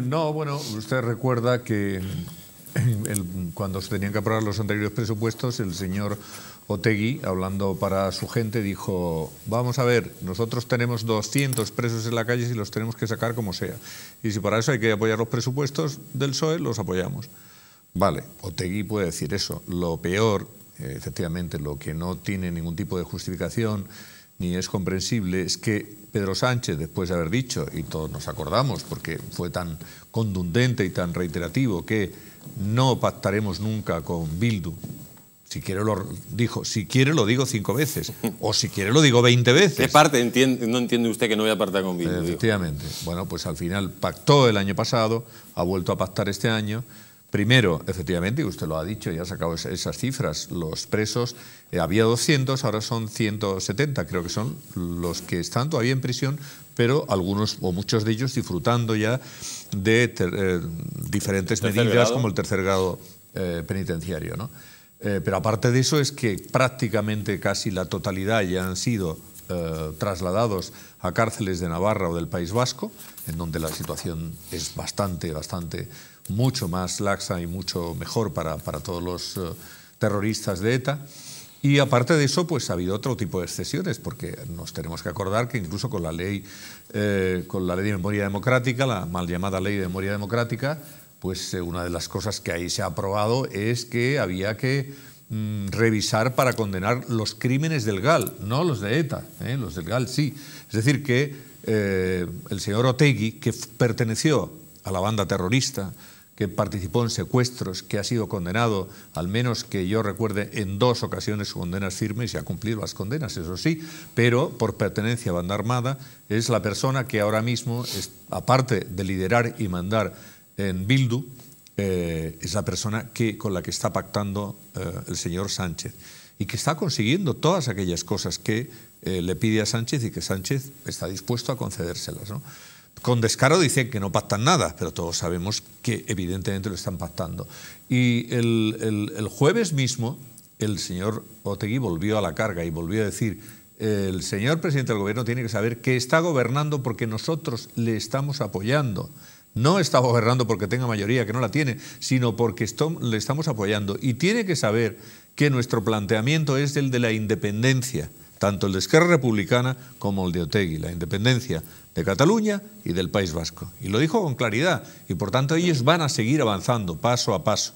No, bueno, usted recuerda que cuando se tenían que aprobar los anteriores presupuestos, el señor Otegui, hablando para su gente, dijo, vamos a ver, nosotros tenemos 200 presos en la calle y los tenemos que sacar como sea. Y si para eso hay que apoyar los presupuestos del PSOE, los apoyamos. Vale, Otegui puede decir eso. Lo peor, efectivamente, lo que no tiene ningún tipo de justificación ni es comprensible es que Pedro Sánchez, después de haber dicho, y todos nos acordamos porque fue tan contundente y tan reiterativo, que no pactaremos nunca con Bildu, si quiere lo dijo, si quiere lo digo cinco veces, o si quiere lo digo veinte veces. ¿Qué parte entiende, no entiende usted que no voy a pactar con Bildu? Efectivamente. Bueno, pues al final pactó el año pasado, ha vuelto a pactar este año, Primero, efectivamente, y usted lo ha dicho ya ha sacado esas cifras, los presos, eh, había 200, ahora son 170, creo que son los que están todavía en prisión, pero algunos o muchos de ellos disfrutando ya de eh, diferentes medidas como el tercer grado eh, penitenciario. pero aparte de eso es que prácticamente casi la totalidad ya han sido eh, trasladados a cárceles de Navarra o del País Vasco, en donde la situación es bastante, bastante, mucho más laxa y mucho mejor para, todos los eh, terroristas de ETA. Y aparte de eso, pues ha habido otro tipo de excesiones, porque nos tenemos que acordar que incluso con la ley, eh, con la ley de memoria democrática, la mal llamada ley de memoria democrática, pues una de las cosas que ahí se ha aprobado es que había que Mm, revisar para condenar los crímenes del GAL, no los de ETA, ¿eh? los del GAL sí. Es decir, que eh, el señor Otegui, que perteneció a la banda terrorista, que participó en secuestros, que ha sido condenado, al menos que yo recuerde, en dos ocasiones su condenas firmes y ha cumplido las condenas, eso sí, pero por pertenencia a banda armada, es la persona que ahora mismo, es, aparte de liderar y mandar en Bildu, eh, es la persona que, con la que está pactando eh, el señor Sánchez y que está consiguiendo todas aquellas cosas que eh, le pide a Sánchez y que Sánchez está dispuesto a concedérselas. Con descaro dicen que no pactan nada, pero todos sabemos que evidentemente lo están pactando. Y el, el jueves mismo el señor Otegui volvió a la carga y volvió a decir el señor presidente del gobierno tiene que saber que está gobernando porque nosotros le estamos apoyando. No está gobernando porque tenga mayoría, que no la tiene, sino porque le estamos apoyando. Y tiene que saber que nuestro planteamiento es el de la independencia, tanto el de Esquerra Republicana como el de Otegui, la independencia de Cataluña y del País Vasco. Y lo dijo con claridad, y por tanto ellos van a seguir avanzando paso a paso.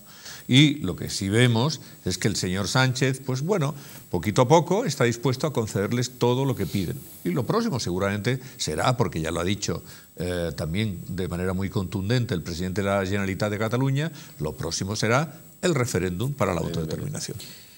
Y lo que sí vemos es que el señor Sánchez, pues bueno, poquito a poco está dispuesto a concederles todo lo que piden. Y lo próximo seguramente será, porque ya lo ha dicho eh, también de manera muy contundente el presidente de la Generalitat de Cataluña, lo próximo será el referéndum para la autodeterminación.